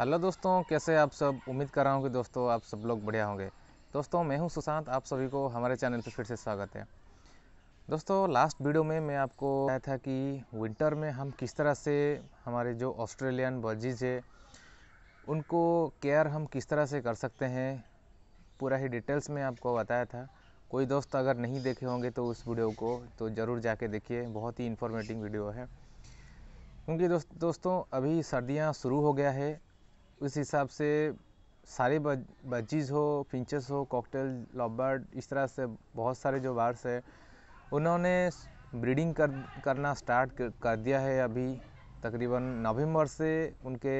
hello दोस्तों कैसे आप सब उम्मीद कर रहा हूँ कि दोस्तों आप सब लोग बढ़िया होंगे दोस्तों मैं हूँ सुशांत आप सभी को हमारे चैनल पर फिर से स्वागत है दोस्तों लास्ट वीडियो में मैं आपको बताया था कि विंटर में हम किस तरह से हमारे जो ऑस्ट्रेलियन बर्जीज है उनको केयर हम किस तरह से कर सकते हैं पूरा ही डिटेल्स में आपको बताया था कोई दोस्त अगर नहीं देखे होंगे तो उस वीडियो को तो ज़रूर जाके देखिए बहुत ही इन्फॉर्मेटिव वीडियो है क्योंकि दोस्त दोस्तों अभी सर्दियाँ शुरू हो गया है उस हिसाब से सारे बजीज हो फिंचेस हो कॉकटेल लॉबर्ड इस तरह से बहुत सारे जो बर्ड्स है उन्होंने ब्रीडिंग कर करना स्टार्ट कर, कर दिया है अभी तकरीबन नवंबर से उनके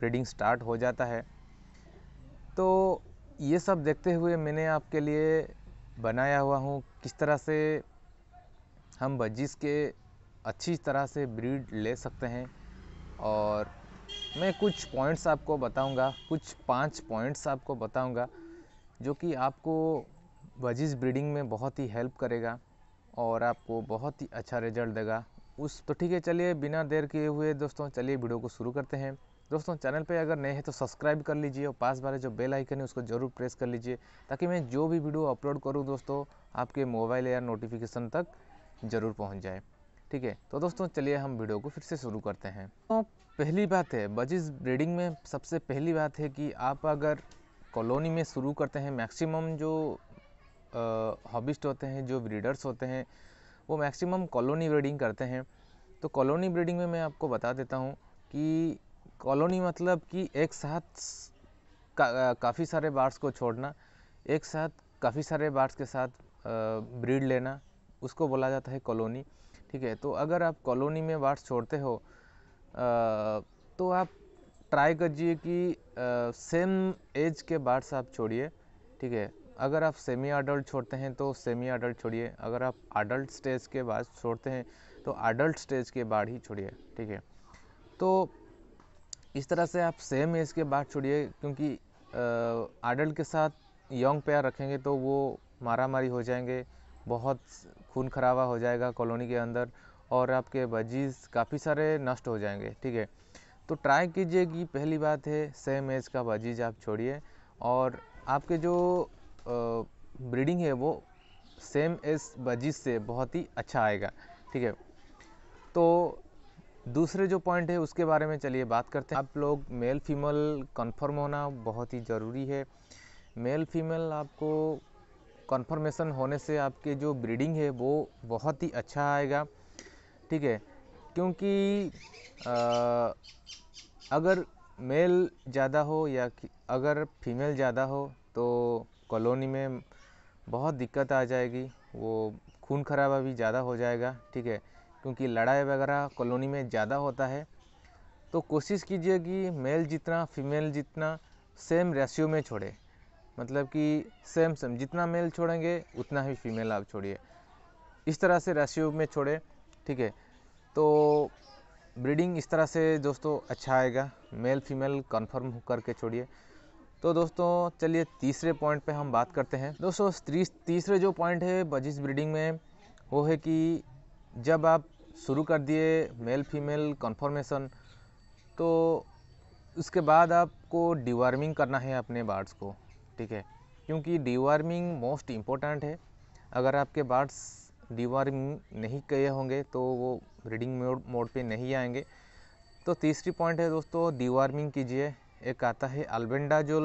ब्रीडिंग स्टार्ट हो जाता है तो ये सब देखते हुए मैंने आपके लिए बनाया हुआ हूँ किस तरह से हम बजीज के अच्छी तरह से ब्रीड ले सकते हैं और मैं कुछ पॉइंट्स आपको बताऊंगा कुछ पांच पॉइंट्स आपको बताऊंगा जो कि आपको वजीज ब्रीडिंग में बहुत ही हेल्प करेगा और आपको बहुत ही अच्छा रिजल्ट देगा उस तो ठीक है चलिए बिना देर किए हुए दोस्तों चलिए वीडियो को शुरू करते हैं दोस्तों चैनल पे अगर नए हैं तो सब्सक्राइब कर लीजिए और पास वाले जो बेल आइकन है उसको ज़रूर प्रेस कर लीजिए ताकि मैं जो भी वीडियो अपलोड करूँ दोस्तों आपके मोबाइल या नोटिफिकेशन तक ज़रूर पहुँच जाए ठीक है तो दोस्तों चलिए हम वीडियो को फिर से शुरू करते हैं तो पहली बात है बजिज ब्रीडिंग में सबसे पहली बात है कि आप अगर कॉलोनी में शुरू करते हैं मैक्सिमम जो हॉबिस्ट होते हैं जो ब्रीडर्स होते हैं वो मैक्सिमम कॉलोनी ब्रीडिंग करते हैं तो कॉलोनी ब्रीडिंग में मैं आपको बता देता हूँ कि कॉलोनी मतलब कि एक साथ का, काफ़ी सारे बार्ड्स को छोड़ना एक साथ काफ़ी सारे बार्ड्स के साथ ब्रीड लेना उसको बोला जाता है कॉलोनी ठीक है तो अगर आप कॉलोनी में बार्ड्स छोड़ते हो तो आप ट्राई करिए कि सेम एज के से आप छोड़िए ठीक है अगर आप सेमी अडल्ट छोड़ते हैं तो सेमी अडल्ट छोड़िए अगर आप अडल्ट स्टेज के बाद छोड़ते हैं तो अडल्ट स्टेज के बाद ही छोड़िए ठीक है तो इस तरह से आप सेम एज के बाद छोड़िए क्योंकि अडल्ट के साथ यंग पेयर रखेंगे तो वो मारा मारी हो जाएंगे बहुत खून खराबा हो जाएगा कॉलोनी के अंदर और आपके बजीज काफ़ी सारे नष्ट हो जाएंगे ठीक है तो ट्राई कीजिए कि पहली बात है सेम एज का बजीज आप छोड़िए और आपके जो ब्रीडिंग है वो सेम एज बजीज से बहुत ही अच्छा आएगा ठीक है तो दूसरे जो पॉइंट है उसके बारे में चलिए बात करते हैं आप लोग मेल फीमेल कंफर्म होना बहुत ही ज़रूरी है मेल फीमेल आपको कंफर्मेशन होने से आपके जो ब्रीडिंग है वो बहुत ही अच्छा आएगा ठीक है क्योंकि आ, अगर मेल ज़्यादा हो या अगर फीमेल ज़्यादा हो तो कॉलोनी में बहुत दिक्कत आ जाएगी वो खून खराबा भी ज़्यादा हो जाएगा ठीक है क्योंकि लड़ाई वगैरह कॉलोनी में ज़्यादा होता है तो कोशिश कीजिए कि मेल जितना फीमेल जितना सेम रेशियो में छोड़े मतलब कि सेम सेम जितना मेल छोड़ेंगे उतना ही फीमेल आप छोड़िए इस तरह से रेशियो में छोड़ें ठीक है तो ब्रीडिंग इस तरह से दोस्तों अच्छा आएगा मेल फीमेल कन्फर्म करके छोड़िए तो दोस्तों चलिए तीसरे पॉइंट पे हम बात करते हैं दोस्तों तीसरे जो पॉइंट है बजिस ब्रीडिंग में वो है कि जब आप शुरू कर दिए मेल फीमेल कन्फर्मेशन तो उसके बाद आपको डिवार्मिंग करना है अपने बार्ड्स को ठीक है क्योंकि डिवार्मिंग मोस्ट इम्पोर्टेंट है अगर आपके बार्ड्स डीवार नहीं किए होंगे तो वो रीडिंग मोड मोड पे नहीं आएंगे तो तीसरी पॉइंट है दोस्तों डिवार्मिंग कीजिए एक आता है अल्बेंडाजोल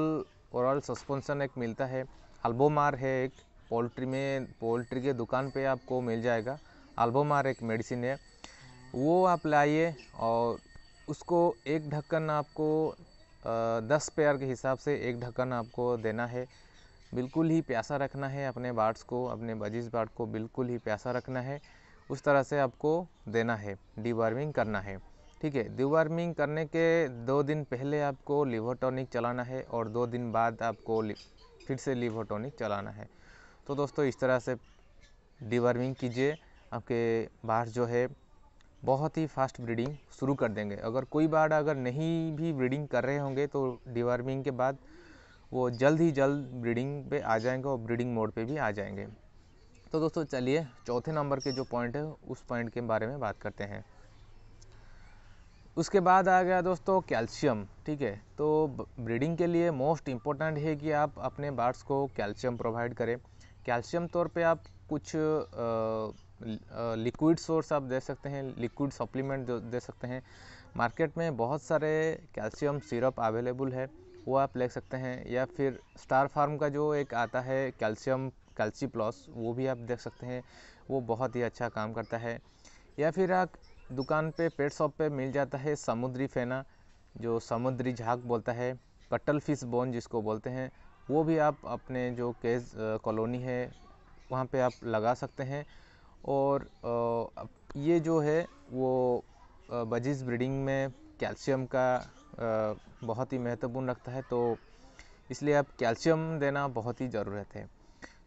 ओरल सस्पेंसन एक मिलता है अल्बोमार है एक पोल्ट्री में पोल्ट्री के दुकान पे आपको मिल जाएगा अल्बोमार एक मेडिसिन है वो आप लाइए और उसको एक ढक्कन आपको दस पेयर के हिसाब से एक ढक्कन आपको देना है बिल्कुल ही प्यासा रखना है अपने बार्ड्स को अपने बजिस बार्ड को बिल्कुल ही प्यासा रखना है उस तरह से आपको देना है डिवार्मिंग करना है ठीक है डिवार्मिंग करने के दो दिन पहले आपको टॉनिक चलाना है और दो दिन बाद आपको फिर से टॉनिक चलाना है तो दोस्तों इस तरह से डिवार्मिंग कीजिए आपके बाहर जो है बहुत ही फास्ट ब्रीडिंग शुरू कर देंगे अगर कोई बार अगर नहीं भी ब्रीडिंग कर रहे होंगे तो डिवार्मिंग के बाद वो जल्द ही जल्द ब्रीडिंग पे आ जाएंगे और ब्रीडिंग मोड पे भी आ जाएंगे तो दोस्तों चलिए चौथे नंबर के जो पॉइंट है उस पॉइंट के बारे में बात करते हैं उसके बाद आ गया दोस्तों कैल्शियम ठीक है तो ब्रीडिंग के लिए मोस्ट इम्पोर्टेंट है कि आप अपने बार्ड्स को कैल्शियम प्रोवाइड करें कैल्शियम तौर पे आप कुछ लिक्विड सोर्स आप दे सकते हैं लिक्विड सप्लीमेंट दे सकते हैं मार्केट में बहुत सारे कैल्शियम सिरप अवेलेबल है वो आप ले सकते हैं या फिर स्टार फार्म का जो एक आता है कैल्शियम कैल्सी प्लस वो भी आप देख सकते हैं वो बहुत ही अच्छा काम करता है या फिर आप दुकान पे पेट शॉप पे मिल जाता है समुद्री फेना जो समुद्री झाग बोलता है कटल फिश बोन जिसको बोलते हैं वो भी आप अपने जो केज कॉलोनी है वहाँ पे आप लगा सकते हैं और ये जो है वो बजिज ब्रीडिंग में कैल्शियम का बहुत ही महत्वपूर्ण रखता है तो इसलिए आप कैल्शियम देना बहुत ही ज़रूरत है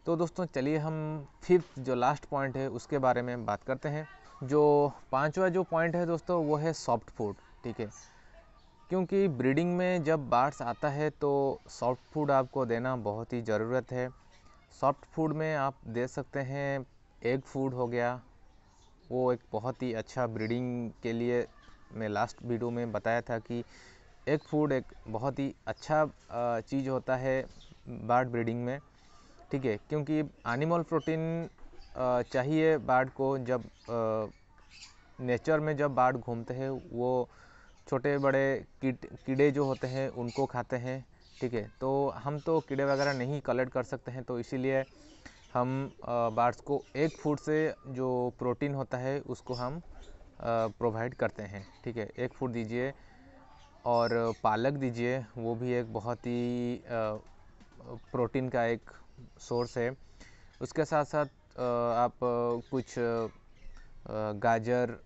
तो दोस्तों चलिए हम फिफ्थ जो लास्ट पॉइंट है उसके बारे में बात करते हैं जो पांचवा जो पॉइंट है दोस्तों वो है सॉफ्ट फूड ठीक है क्योंकि ब्रीडिंग में जब बार्स आता है तो सॉफ्ट फूड आपको देना बहुत ही ज़रूरत है सॉफ्ट फूड में आप दे सकते हैं एग फूड हो गया वो एक बहुत ही अच्छा ब्रीडिंग के लिए मैं लास्ट वीडियो में बताया था कि एग फूड एक बहुत ही अच्छा चीज़ होता है बर्ड ब्रीडिंग में ठीक है क्योंकि एनिमल प्रोटीन चाहिए बर्ड को जब नेचर में जब बर्ड घूमते हैं वो छोटे बड़े कीट कीड़े जो होते हैं उनको खाते हैं ठीक है तो हम तो कीड़े वगैरह नहीं कलेक्ट कर सकते हैं तो इसीलिए हम बर्ड्स को एक फूड से जो प्रोटीन होता है उसको हम प्रोवाइड करते हैं ठीक है एक फूड दीजिए और पालक दीजिए वो भी एक बहुत ही प्रोटीन का एक सोर्स है उसके साथ साथ आप कुछ गाजर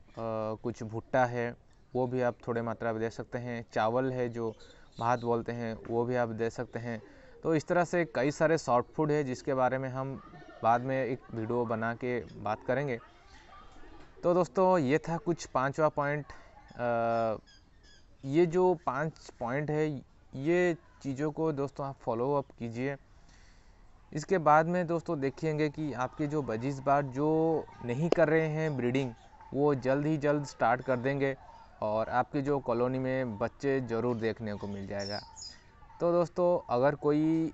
कुछ भुट्टा है वो भी आप थोड़े मात्रा में दे सकते हैं चावल है जो भात बोलते हैं वो भी आप दे सकते हैं तो इस तरह से कई सारे सॉफ्ट फूड है जिसके बारे में हम बाद में एक वीडियो बना के बात करेंगे तो दोस्तों ये था कुछ पांचवा पॉइंट ये जो पांच पॉइंट है ये चीज़ों को दोस्तों आप फॉलो अप कीजिए इसके बाद में दोस्तों देखेंगे कि आपके जो बजीज बार जो नहीं कर रहे हैं ब्रीडिंग वो जल्द ही जल्द स्टार्ट कर देंगे और आपके जो कॉलोनी में बच्चे ज़रूर देखने को मिल जाएगा तो दोस्तों अगर कोई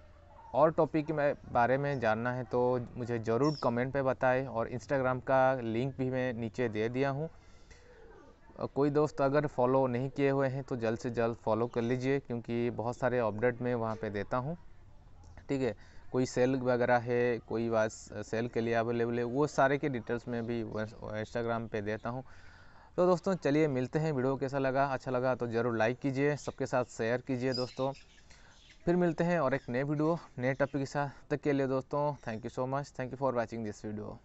और टॉपिक के बारे में जानना है तो मुझे ज़रूर कमेंट पे बताएं और इंस्टाग्राम का लिंक भी मैं नीचे दे दिया हूँ कोई दोस्त अगर फॉलो नहीं किए हुए हैं तो जल्द से जल्द फॉलो कर लीजिए क्योंकि बहुत सारे अपडेट मैं वहाँ पे देता हूँ ठीक है कोई सेल वगैरह है कोई बात सेल के लिए अवेलेबल है वो सारे के डिटेल्स में भी इंस्टाग्राम पर देता हूँ तो दोस्तों चलिए मिलते हैं वीडियो कैसा लगा अच्छा लगा तो ज़रूर लाइक कीजिए सबके साथ शेयर कीजिए दोस्तों फिर मिलते हैं और एक नए वीडियो नए टॉपिक के साथ तक के लिए दोस्तों thank you so much thank you for watching this video